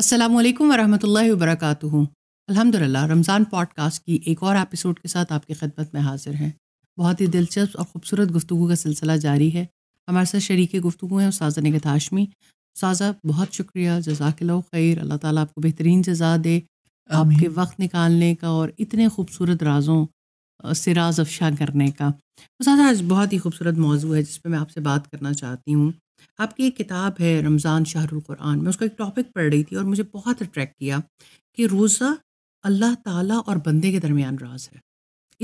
अस्सलाम वालेकुम वरहमतुल्लाहि वबरकातुहू अल्हम्दुलिल्लाह रमज़ान पॉडकास्ट की एक और एपिसोड के साथ आपकी खदमत में हाजिर हैं बहुत ही दिलचस्प और ख़ूबसूरत गुफ्तु का सिलसिला जारी है हमारे साथ शरीक गुफ्तु हैं उसाजा निगत हाशमी उसाजा बहुत शुक्रिया जजाकिल्ला खैर अल्लाह ताला आपको बेहतरीन जजा दे आपके वक्त निकालने का और इतने खूबसूरत राजों से राज अफशा करने का उसाजा आज बहुत ही खूबसूरत मौजू है जिस पर मैं आपसे बात करना चाहती हूँ आपकी एक किताब है रमज़ान शाहरुल कुरान मैं उसका एक टॉपिक पढ़ रही थी और मुझे बहुत अट्रैक्ट किया कि रोज़ा अल्लाह ताला और बंदे के दरमियान राज है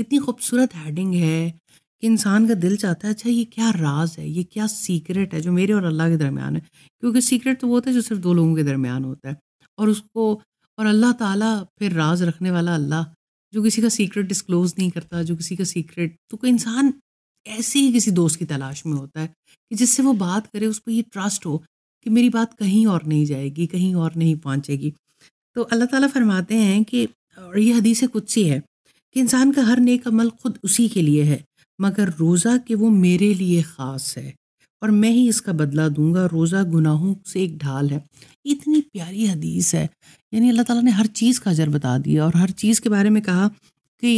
इतनी खूबसूरत हैडिंग है कि इंसान का दिल चाहता है अच्छा ये क्या राज है ये क्या सीक्रेट है जो मेरे और अल्लाह के दरमियान है क्योंकि सीक्रेट तो वो होता है जो सिर्फ दो लोगों के दरमियान होता है और उसको और अल्लाह ताला फिर राज रखने वाला अल्लाह जो किसी का सीक्रेट डिस्क्लोज़ नहीं करता जो किसी का सीक्रेट तो कोई इंसान ऐसे ही किसी दोस्त की तलाश में होता है कि जिससे वो बात करे उस पर ये ट्रस्ट हो कि मेरी बात कहीं और नहीं जाएगी कहीं और नहीं पहुँचेगी तो अल्लाह ताला फरमाते हैं कि और ये हदीस कुछ सी है कि इंसान का हर नेक अमल खुद उसी के लिए है मगर रोज़ा के वो मेरे लिए ख़ास है और मैं ही इसका बदला दूंगा रोज़ा गुनाहों से एक ढाल है इतनी प्यारी हदीस है यानी अल्लाह ताला ने हर चीज़ का अजर बता दिया और हर चीज़ के बारे में कहा कि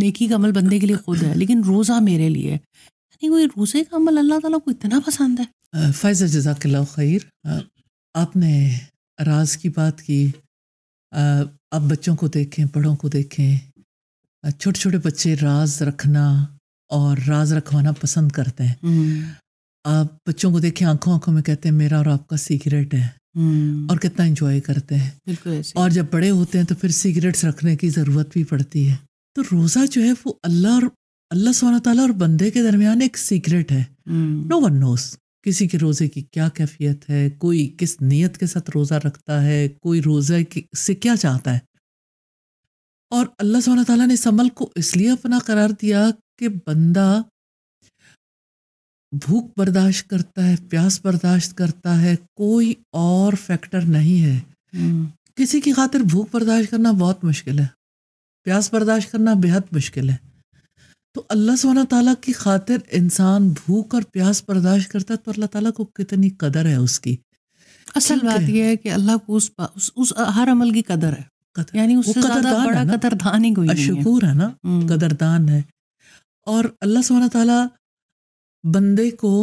नेकी का अमल बंदे के लिए खुद है लेकिन रोज़ा मेरे लिए यानी रोज़े का अमल अल्लाह ताला को इतना पसंद है फैज़ा जजाक खैर आपने राज की बात की आप बच्चों को देखें बड़ों को देखें छोटे छोटे बच्चे राज रखना और राज रखवाना पसंद करते हैं हम्म। आप बच्चों को देखें आंखों आंखों में कहते हैं मेरा और आपका सीक्रेट है हम्म। और कितना इंजॉय करते हैं और जब बड़े होते हैं तो फिर सिगरेट्स रखने की ज़रूरत भी पड़ती है तो रोज़ा जो है वो अल्लाह और अल्लाह सुबहाना तला और बंदे के दरमियान एक सीक्रेट है नो वन नोस किसी के रोज़े की क्या कैफियत है कोई किस नीयत के साथ रोज़ा रखता है कोई रोज़े से क्या चाहता है और अल्लाह सुबहाना तला ने इस अमल को इसलिए अपना करार दिया कि बंदा भूख बर्दाश्त करता है प्यास बर्दाश्त करता है कोई और फैक्टर नहीं है हम्म। किसी की खातिर भूख बर्दाश्त करना बहुत मुश्किल है प्यास बर्दाश्त करना बेहद मुश्किल है तो अल्लाह सुबहाना ताली की खातिर इंसान भूख और प्यास बर्दाश्त करता है तो अल्लाह ताला को कितनी कदर है उसकी असल बात यह है कि अल्लाह को उस, उस, उस हर अमल की कदर है कदर, यानी उससे कदरदान बड़ा है कदरदान ही कोई है ना हम्म। कदरदान है और अल्लाह सुबहाना ताला बंदे को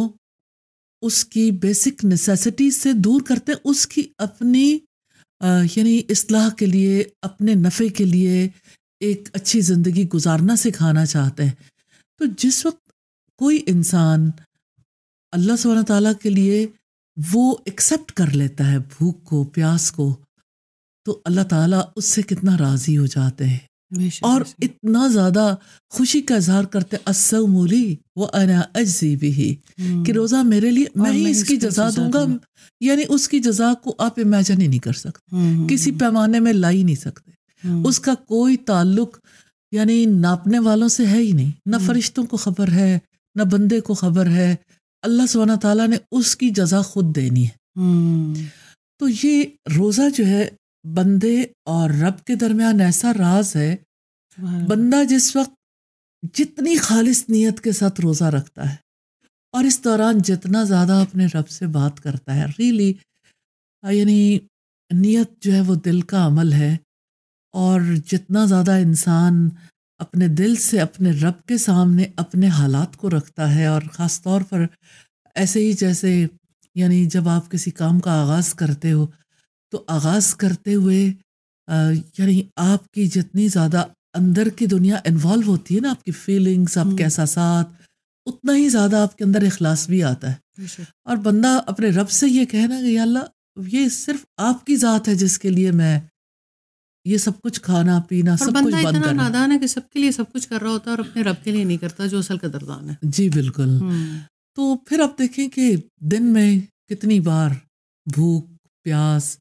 उसकी बेसिक नेसेसिटी से दूर करते उसकी अपनी यानी इसलाह के लिए अपने नफ़े के लिए एक अच्छी ज़िंदगी गुजारना सिखाना चाहते हैं तो जिस वक्त कोई इंसान अल्लाह सुबहाना ताला के लिए वो एक्सेप्ट कर लेता है भूख को प्यास को तो अल्लाह ताला उससे कितना राज़ी हो जाते हैं और इतना ज़्यादा खुशी का इजहार करते असमोली वो अना भी ही कि हम्म। रोज़ा मेरे लिए मैं ही इसकी जजा दूंगा यानी उसकी जजा को आप इमेजन ही नहीं कर सकते हम्म, हम्म, किसी पैमाने में ला ही नहीं सकते हाँ। उसका कोई ताल्लुक यानी नापने वालों से है ही नहीं ना हाँ। फरिश्तों को खबर है ना बंदे को खबर है अल्लाह सुबहाना तला ने उसकी जजा खुद देनी है हम्म। तो ये रोज़ा जो है बंदे और रब के दरमियान ऐसा राज है बंदा जिस वक्त जितनी खालिस नीयत के साथ रोज़ा रखता है और इस दौरान जितना ज़्यादा अपने रब से बात करता है रियली यानी नीयत जो है वो दिल का अमल है और जितना ज़्यादा इंसान अपने दिल से अपने रब के सामने अपने हालात को रखता है और ख़ास तौर पर ऐसे ही जैसे यानी जब आप किसी काम का आगाज़ करते हो तो आगाज़ करते हुए यानी आपकी जितनी ज़्यादा अंदर की दुनिया इन्वॉल्व होती है ना आपकी फीलिंग्स आपके हम्म। एहसास उतना ही ज़्यादा आपके अंदर अखलास भी आता है और बंदा अपने रब से ये कहना कि अल्लाह ये सिर्फ आपकी ज़ात है जिसके लिए मैं ये सब कुछ खाना पीना सब कुछ बंद इतना नादान है कि सबके लिए सब कुछ कर रहा होता है और अपने रब के लिए नहीं करता जो असल कदरदान है जी बिल्कुल हम्म। तो फिर आप देखें कि दिन में कितनी बार भूख प्यास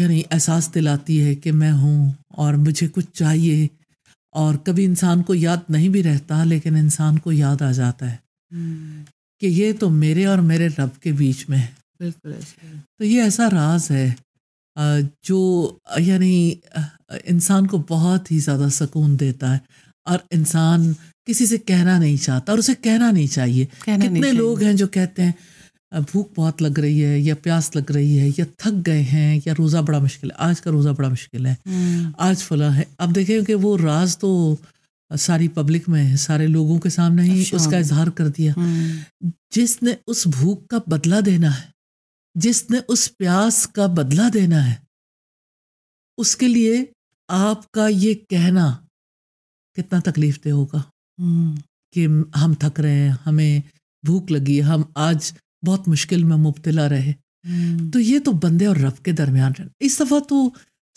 यानी एहसास दिलाती है कि मैं हूँ और मुझे कुछ चाहिए और कभी इंसान को याद नहीं भी रहता लेकिन इंसान को याद आ जाता है हम्म। कि ये तो मेरे और मेरे रब के बीच में है बिल्कुल तो ये ऐसा राज है जो यानी इंसान को बहुत ही ज़्यादा सुकून देता है और इंसान किसी से कहना नहीं चाहता और उसे कहना नहीं चाहिए कहना कितने नहीं लोग हैं जो कहते हैं भूख बहुत लग रही है या प्यास लग रही है या थक गए हैं या रोज़ा बड़ा मुश्किल है आज का रोज़ा बड़ा मुश्किल है हम्म। आज फला है अब देखें कि वो राज तो सारी पब्लिक में है सारे लोगों के सामने ही उसका इजहार कर दिया हम्म। जिसने उस भूख का बदला देना है जिसने उस प्यास का बदला देना है उसके लिए आपका ये कहना कितना तकलीफ दे होगा हम्म। कि हम थक रहे हैं हमें भूख लगी हम आज बहुत मुश्किल में मुबतला रहे हम्म। तो ये तो बंदे और रब के दरमियान रहना इस दफ़ा तो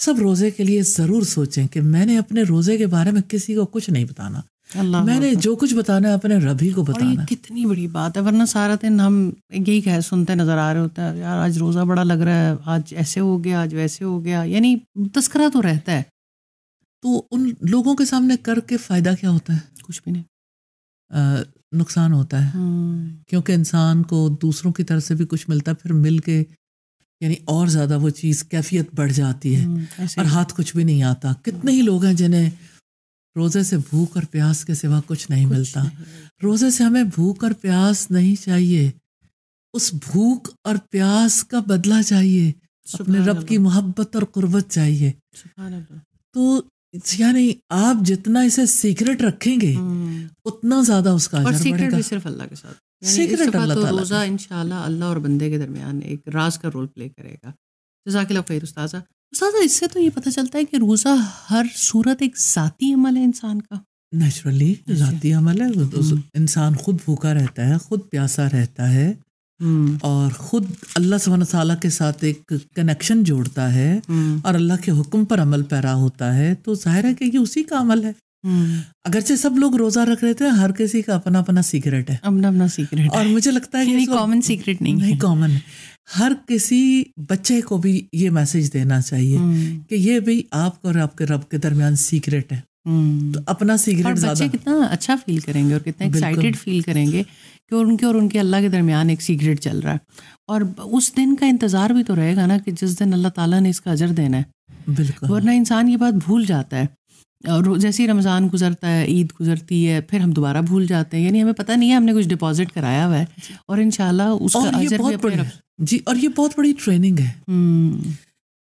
सब रोज़े के लिए ज़रूर सोचें कि मैंने अपने रोज़े के बारे में किसी को कुछ नहीं बताना मैंने जो कुछ बताना है अपने रभी को बताना ये कितनी बड़ी बात है वरना सारा दिन हम यही कह सुनते नजर आ रहे होते हैं यार आज रोज़ा बड़ा लग रहा है आज ऐसे हो गया आज वैसे हो गया यानी तस्करा तो रहता है तो उन लोगों के सामने करके फ़ायदा क्या होता है कुछ भी नहीं नुकसान होता है हम्म। क्योंकि इंसान को दूसरों की तरफ से भी कुछ मिलता है फिर मिल के यानी और ज़्यादा वो चीज़ कैफियत बढ़ जाती है हम्म, और हाथ कुछ भी नहीं आता कितने ही लोग हैं जिन्हें रोज़े से भूख और प्यास के सिवा कुछ नहीं कुछ मिलता नहीं। रोज़े से हमें भूख और प्यास नहीं चाहिए उस भूख और प्यास का बदला चाहिए अपने रब की मोहब्बत और कुर्बत चाहिए तो यानी आप जितना इसे सीक्रेट रखेंगे हम्म। उतना ज्यादा उसका और सीक्रेट भी सिर्फ अल्लाह के साथ सीक्रेट अल्लाह तो रोज़ा इंशाल्लाह अल्लाह और बंदे के दरमियान एक राज का रोल प्ले करेगा जजाकिल्ला खैर उस्ताजा साथ इससे तो ये पता चलता है कि रोज़ा हर सूरत एक ज़ाती अमल है इंसान का नेचुरली अच्छा। ज़ाती अमल है हम्म। इंसान खुद भूखा रहता है खुद प्यासा रहता है हम्म। और ख़ुद अल्लाह सुबहाना तला के साथ एक कनेक्शन जोड़ता है हम्म। और अल्लाह के हुक्म पर अमल पैरा होता है तो जाहिर है कि ये उसी का अमल है अगरचे सब लोग रोजा रख रहे थे हर किसी का अपना अपना सीक्रेट है अपना अपना सीक्रेट और मुझे लगता है कि कॉमन सीक्रेट नहीं नहीं कॉमन है हर किसी बच्चे को भी ये मैसेज देना चाहिए हम्म। कि ये भी आपको और आपके रब के दरमियान सीक्रेट है हम्म। तो अपना सीक्रेट बच्चे कितना अच्छा फील करेंगे और कितना एक्साइटेड फील करेंगे कि उनके और उनके अल्लाह के दरमियान एक सीक्रेट चल रहा है और उस दिन का इंतज़ार भी तो रहेगा ना कि जिस दिन अल्लाह ताला ने इसका अजर देना है बिल्कुल वरना इंसान ये बात भूल जाता है और जैसे ही रमज़ान गुजरता है ईद गुजरती है फिर हम दोबारा भूल जाते हैं यानी हमें पता नहीं है हमने कुछ डिपॉजिट कराया हुआ है और इन उसका और ये बहुत जी और ये बहुत बड़ी ट्रेनिंग है हम्म।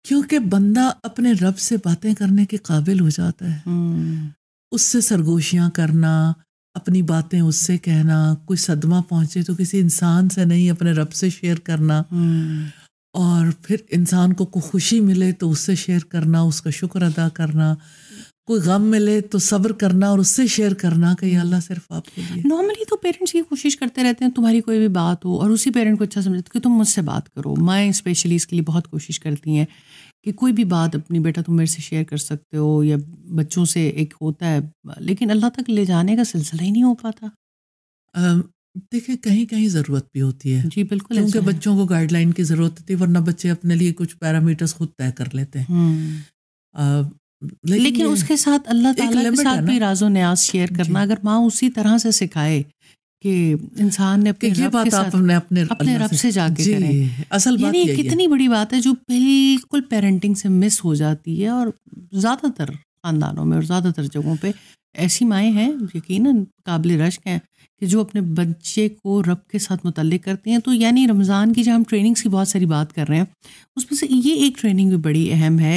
क्योंकि बंदा अपने रब से बातें करने के काबिल हो जाता है हम्म। उससे सरगोशियाँ करना अपनी बातें उससे कहना कोई सदमा पहुंचे तो किसी इंसान से नहीं अपने रब से शेयर करना हम्म। और फिर इंसान को कोई खुशी मिले तो उससे शेयर करना उसका शुक्र अदा करना कोई गम मिले तो सब्र करना और उससे शेयर करना कि अल्लाह सिर्फ आप नॉर्मली तो पेरेंट्स ये कोशिश करते रहते हैं तुम्हारी कोई भी बात हो और उसी पेरेंट को अच्छा समझते कि तुम मुझसे बात करो माएँ स्पेशली इसके लिए बहुत कोशिश करती हैं कि कोई भी बात अपनी बेटा तुम मेरे से शेयर कर सकते हो या बच्चों से एक होता है लेकिन अल्लाह तक ले जाने का सिलसिला ही नहीं हो पाता देखिए कहीं कहीं ज़रूरत भी होती है जी बिल्कुल क्योंकि बच्चों को गाइडलाइन की ज़रूरत होती है वरना बच्चे अपने लिए कुछ पैरामीटर्स खुद तय कर लेते हैं हम्म। लेकिन, लेकिन उसके साथ अल्लाह ताला के साथ भी राजो न्याज शेयर करना अगर माँ उसी तरह से सिखाए कि इंसान ने अपने रब बात साथ अपने अपने, अपने रब से जाके करें असल बात ये कितनी बड़ी बात है जो बिल्कुल पेरेंटिंग से मिस हो जाती है और ज़्यादातर खानदानों में और ज़्यादातर जगहों पे ऐसी माएँ हैं यकीन काबिल रश्क हैं कि जो अपने बच्चे को रब के साथ मुतल करती हैं तो यानी रमज़ान की जहाँ हम ट्रेनिंग्स की बहुत सारी बात कर रहे हैं उसमें से ये एक ट्रेनिंग भी बड़ी अहम है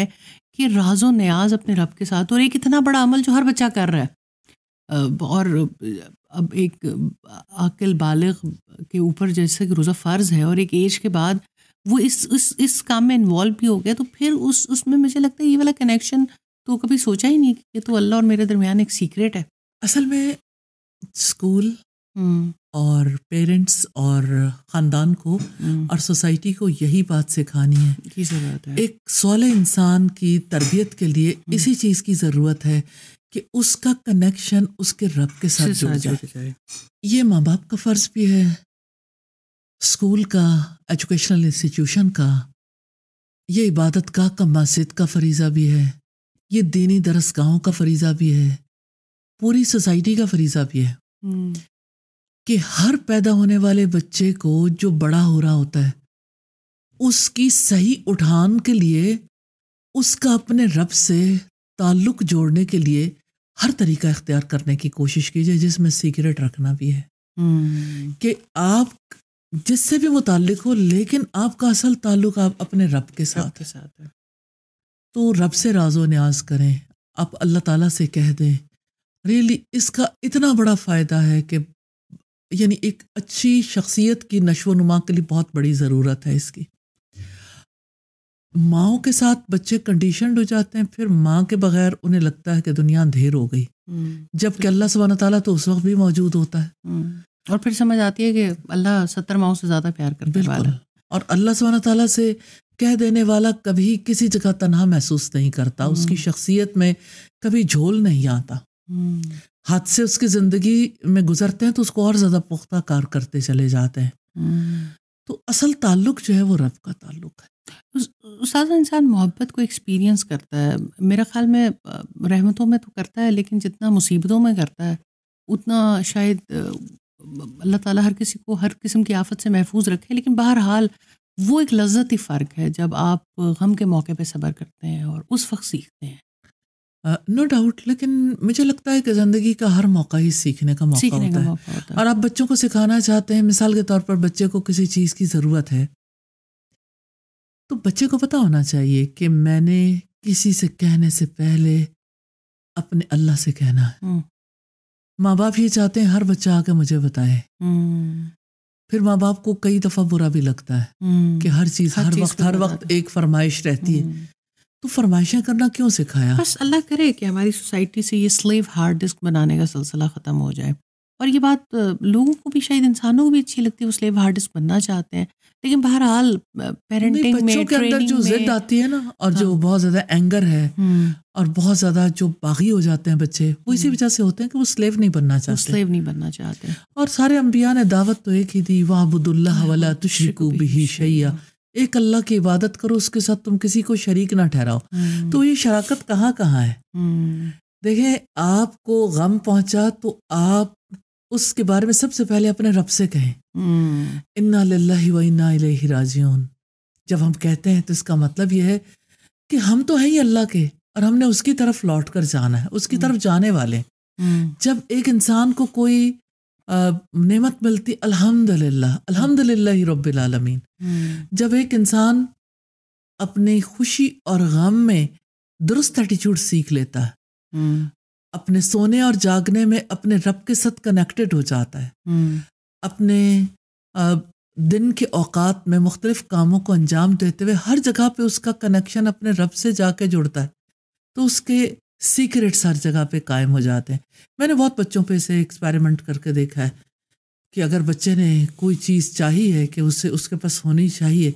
कि राजो न्याज अपने रब के साथ और एक इतना बड़ा अमल जो हर बच्चा कर रहा है और अब एक अकल बालग के ऊपर जैसे कि रोज़ा फ़र्ज़ है और एक एज के बाद वो इस इस इस काम में इन्वॉल्व भी हो गया तो फिर उस उसमें मुझे लगता है ये वाला कनेक्शन तो कभी सोचा ही नहीं कि तो अल्लाह और मेरे दरमियान एक सीक्रेट है असल में स्कूल और पेरेंट्स और ख़ानदान को हम्म। और सोसाइटी को यही बात सिखानी है की ज़रूरत है एक सोलह इंसान की तरबियत के लिए हम्म। इसी चीज़ की ज़रूरत है कि उसका कनेक्शन उसके रब के साथ जुड़ जाए।, जाए ये माँ बाप का फ़र्ज़ भी है स्कूल का एजुकेशनल इंस्टीट्यूशन का ये इबादत का मस्जिद का फरीज़ा भी है ये दीनी दरसगाहों का फरीज़ा भी है पूरी सोसाइटी का फरीज़ा भी है हम्म। कि हर पैदा होने वाले बच्चे को जो बड़ा हो रहा होता है उसकी सही उठान के लिए उसका अपने रब से ताल्लुक जोड़ने के लिए हर तरीका इख्तियार करने की कोशिश कीजिए जिसमें सीक्रेट रखना भी है हम्म। कि आप जिससे भी मुतल हो लेकिन आपका असल ताल्लुक आप अपने रब के साथ के साथ है तो रब से राजो न्याज करें आप अल्लाह ताला से कह दें रियली इसका इतना बड़ा फ़ायदा है कि यानी एक अच्छी शख्सियत की नशो नुमा के लिए बहुत बड़ी ज़रूरत है इसकी माओ के साथ बच्चे कंडीशनड हो जाते हैं फिर माँ के बगैर उन्हें लगता है कि दुनिया अंधेर हो गई हम्म। जबकि अल्लाह सुबहाना ताला तो उस वक्त भी मौजूद होता है हम्म। और फिर समझ आती है कि अल्लाह सत्तर माओ से ज़्यादा प्यार करने वाला और अल्लाह सुबहाना ताला से कह देने वाला कभी किसी जगह तनहा महसूस नहीं करता हम्म। उसकी शख्सियत में कभी झोल नहीं आता हादसे उसकी ज़िंदगी में गुजरते हैं तो उसको और ज़्यादा पुख्ता कार करते चले जाते हैं हम्म। तो असल ताल्लुक जो है वो रब का ताल्लुक है उसादा इंसान मोहब्बत को एक्सपीरियंस करता है मेरा ख्याल में रहमतों में तो करता है लेकिन जितना मुसीबतों में करता है उतना शायद अल्लाह ताला हर किसी को हर किस्म की आफत से महफूज रखे लेकिन बहरहाल वो एक लज्जत ही फ़र्क है जब आप गम के मौके पे सब्र करते हैं और उस वक्त सीखते हैं नो डाउट लेकिन मुझे लगता है कि ज़िंदगी का हर मौका ही सीखने का मौका सीखने होता, का है। मौका होता है और आप बच्चों को सिखाना चाहते हैं मिसाल के तौर पर बच्चे को किसी चीज़ की ज़रूरत है तो बच्चे को पता होना चाहिए कि मैंने किसी से कहने से पहले अपने अल्लाह से कहना है हम्म। माँ बाप ये चाहते हैं हर बच्चा आके मुझे बताए हम्म। फिर माँ बाप को कई दफ़ा बुरा भी लगता है हम्म। कि हर चीज़ हर, वक्त हर वक्त एक फरमाइश रहती है तो फरमाइशा करना क्यों सिखाया बस अल्लाह करे कि हमारी सोसाइटी से ये स्लेव हार्ड डिस्क बनाने का सिलसिला ख़त्म हो जाए और ये बात लोगों को भी शायद इंसानों को भी अच्छी लगती है वो स्लेव हार्ड डिस्क बनना चाहते हैं लेकिन बहरहाल पेरेंटिंग में के अंदर जो जिद आती है ना और हाँ। जो बहुत ज़्यादा एंगर है हम्म। और बहुत ज़्यादा जो बागी हो जाते हैं बच्चे वो इसी हम्म। वजह से होते हैं कि वो स्लेव नहीं बनना चाहते स्लेव नहीं बनना चाहते और सारे अम्बिया ने दावत तो एक ही दी वाह अबुदुल्ला वला तुशरिकू बिही शैया एक अल्लाह की इबादत करो उसके साथ तुम किसी को शरीक ना ठहराओ हम्म। तो ये शराकत कहाँ कहाँ है हम्म। देखे आपको गम पहुंचा तो आप उसके बारे में सबसे पहले अपने रब से कहें हम्म। इन्ना इन्ना जब हम कहते हैं तो इसका मतलब यह है कि हम तो है ही अल्लाह के और हमने उसकी तरफ लौट कर जाना है उसकी तरफ जाने वाले जब एक इंसान को कोई नेमत मिलती अल्हम्दुलिल्लाह अल्हम्दुलिल्लाह रब्बिल आलमीन हम्म। जब एक इंसान अपनी खुशी और गम में दुरुस्त एटीट्यूड सीख लेता है हम्म। अपने सोने और जागने में अपने रब के साथ कनेक्टेड हो जाता है हम्म। अपने दिन के औकात में मुख्तलिफ कामों को अंजाम देते हुए हर जगह पे उसका कनेक्शन अपने रब से जाके जुड़ता है तो उसके सीक्रेट्स हर जगह पे कायम हो जाते हैं मैंने बहुत बच्चों पे इसे एक्सपेरिमेंट करके देखा है कि अगर बच्चे ने कोई चीज़ चाहिए है कि उससे उसके पास होनी चाहिए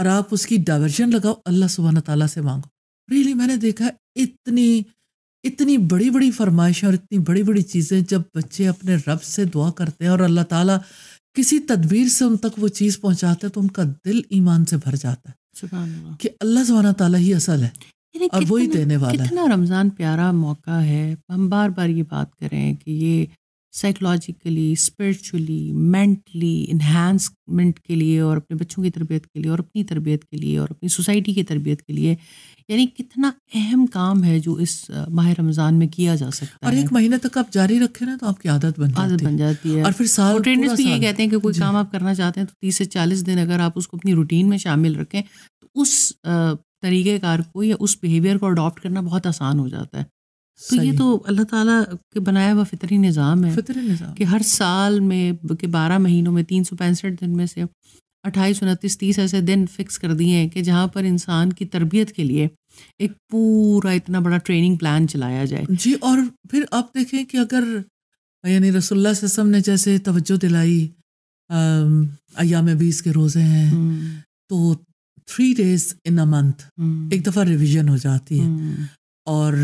और आप उसकी डाइवर्जन लगाओ अल्लाह सुबहाना तला से मांगो रियली मैंने देखा इतनी इतनी बड़ी बड़ी फरमाइशें और इतनी बड़ी बड़ी चीज़ें जब बच्चे अपने रब से दुआ करते हैं और अल्लाह ताला किसी तदबीर से उन तक वो चीज़ पहुंचाते हैं तो उनका दिल ईमान से भर जाता है कि अल्लाह सुबहाना ताला ही असल है और वही देने वाला कितना रमज़ान प्यारा मौका है हम बार बार ये बात करें कि ये साइकोलॉजिकली स्पिरिचुअली मेंटली इन्हांसमेंट के लिए और अपने बच्चों की तरबियत के लिए और अपनी तरबियत के लिए और अपनी सोसाइटी की तरबियत के लिए यानी कितना अहम काम है जो इस माह रमज़ान में किया जा सकता और है और एक महीने तक आप जारी रखें ना तो आपकी आदत बन आदत बन जाती है और फिर साल ट्रेनर्स भी ये कहते हैं कि कोई काम आप करना चाहते हैं तो तीस से चालीस दिन अगर आप उसको अपनी रूटीन में शामिल रखें तो उस तरीक़ेकार को या उस बिहेवियर को अडॉप्ट करना बहुत आसान हो जाता है तो ये तो अल्लाह ताला के बनाया हुआ फितरी निज़ाम है फितरी निज़ाम कि हर साल में के बारह महीनों में तीन सौ पैंसठ दिन में से अट्ठाईस उनतीस तीस ऐसे दिन फिक्स कर दिए हैं कि जहाँ पर इंसान की तरबियत के लिए एक पूरा इतना बड़ा ट्रेनिंग प्लान चलाया जाए जी और फिर आप देखें कि अगर यानी रसोल्ला ससम ने जैसे तवज्जो दिलाई अयाम बीस के रोज़े हैं हम्म। तो three days in a month एक दफ़ा रिविजन हो जाती है hmm. और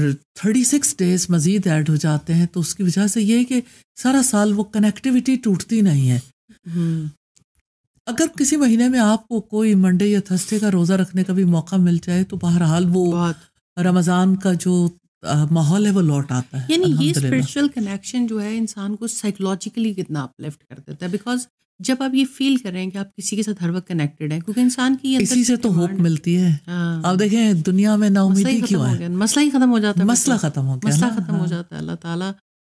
थर्टी सिक्स डेज मज़ीद ऐड हो जाते हैं तो उसकी वजह से ये है कि सारा साल वो कनेक्टिविटी टूटती नहीं है hmm. अगर किसी महीने में आपको कोई मंडे या थर्सडे का रोज़ा रखने का भी मौका मिल जाए तो बहरहाल वो रमज़ान का जो माहौल है वो लौट आता है यानी ये स्पिरिचुअल कनेक्शन जो है इंसान को साइकोलॉजिकली कितना अपलिफ्ट कर देता है बिकॉज जब आप ये फील कर रहे हैं कि आप किसी के साथ हर वक्त कनेक्टेड हैं क्योंकि इंसान की इसी से तो होप मिलती है हाँ। आप देखें दुनिया में ना उम्मीद ही क्यों है मसला ही खत्म हो जाता है मसला मतलब खत्म हो गया मसला खत्म हो हाँ। जाता है अल्लाह ताला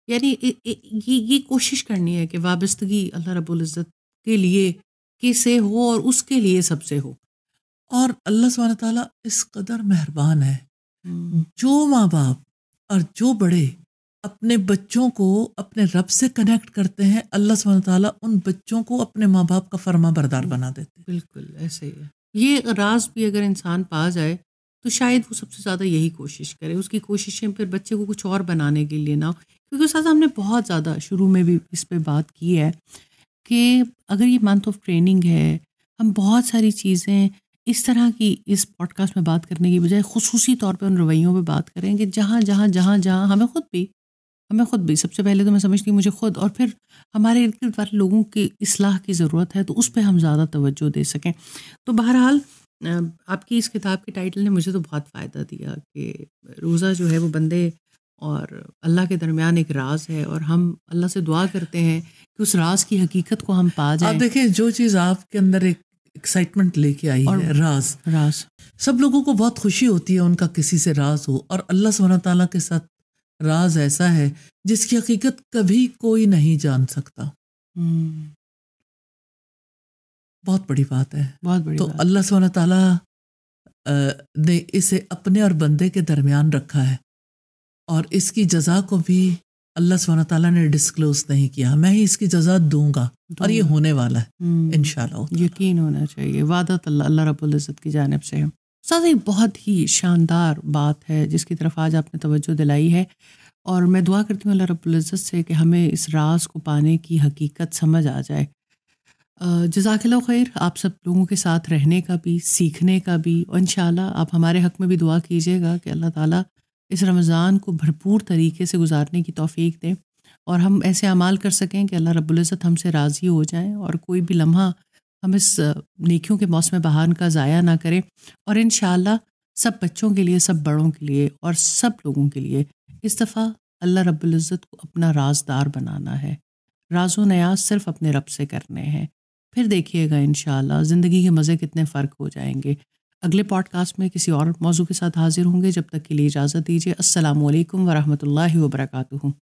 यानी ये ये कोशिश करनी है कि वाबस्तगी अल्लाह रब्बुल इज़्ज़त के लिए किसे हो और उसके लिए सबसे हो और अल्लाह सुबहान ताला इस कदर मेहरबान है हम्म। जो माँ बाप और जो बड़े अपने बच्चों को अपने रब से कनेक्ट करते हैं अल्लाह सुबह ताली उन बच्चों को अपने माँ बाप का फर्मा बरदार हम्म, बना देते हैं बिल्कुल ऐसे ही है ये राज भी अगर इंसान पा जाए तो शायद वो सबसे ज़्यादा यही कोशिश करे उसकी कोशिशें फिर बच्चे को कुछ और बनाने के लिए ना क्योंकि उस हमने बहुत ज़्यादा शुरू में भी इस पर बात की है कि अगर ये मंथ ऑफ ट्रेनिंग है हम बहुत सारी चीज़ें इस तरह की इस पॉडकास्ट में बात करने की बजाय खसूसी तौर पे उन रवैयों पे बात करें कि जहाँ जहाँ जहाँ जहाँ हमें ख़ुद भी हमें खुद भी सबसे पहले तो मैं समझती हूँ मुझे खुद और फिर हमारे इर्द गिर्द वाले लोगों की असलाह की ज़रूरत है तो उस पर हम ज़्यादा तवज्जो दे सकें तो बहरहाल आपकी इस किताब के टाइटल ने मुझे तो बहुत फ़ायदा दिया कि रोज़ा जो है वो बंदे और अल्लाह के दरमियान एक राज है और हम अल्लाह से दुआ करते हैं कि उस राज की हकीकत को हम पा जाए आप जो चीज़ आपके अंदर एक एक्साइटमेंट लेके आई है राज राज सब लोगों को बहुत खुशी होती है उनका किसी से राज हो और अल्लाह सल्ला ताला के साथ राज ऐसा है जिसकी हकीकत कभी कोई नहीं जान सकता हम्म। बहुत बड़ी बात है बहुत बड़ी तो अल्लाह सुबहाना ताला ने इसे अपने और बंदे के दरमियान रखा है और इसकी जजा को भी अल्लाह सुबहाना ताला ने डिस्क्लोज नहीं किया मैं ही इसकी जजा दूंगा और ये होने वाला है हम्म। इनशाला यकीन होना चाहिए वादा तो अल्लाह अल्लाह रबुल्ज़त की जानब से है साथ एक बहुत ही शानदार बात है जिसकी तरफ आज आपने तवज्जो दिलाई है और मैं दुआ करती हूँ अल्लाह रब्ज़त से कि हमें इस राज को पाने की हकीकत समझ आ जाए जजाकल खैर आप सब लोगों के साथ रहने का भी सीखने का भी और इन आप हमारे हक में भी दुआ कीजिएगा कि अल्लाह ताला इस रमज़ान को भरपूर तरीके से गुजारने की तोफ़ी दें और हम ऐसे अमाल कर सकें कि अल्लाह रब्ज़त हमसे राज़ी हो जाएँ और कोई भी लम्हा हम इस नेकियों के मौसम बहार का ज़ाया ना करें और इन सब बच्चों के लिए सब बड़ों के लिए और सब लोगों के लिए इस दफ़ा अल्लाह रब्ज़त को अपना राजदार बनाना है राजो नयाज सिर्फ अपने रब से करने हैं फिर देखिएगा इन ज़िंदगी के मज़े कितने फ़र्क हो जाएंगे अगले पॉडकास्ट में किसी और मौजू के साथ हाजिर होंगे जब तक के लिए इजाज़त दीजिए असल वरहमल वर्का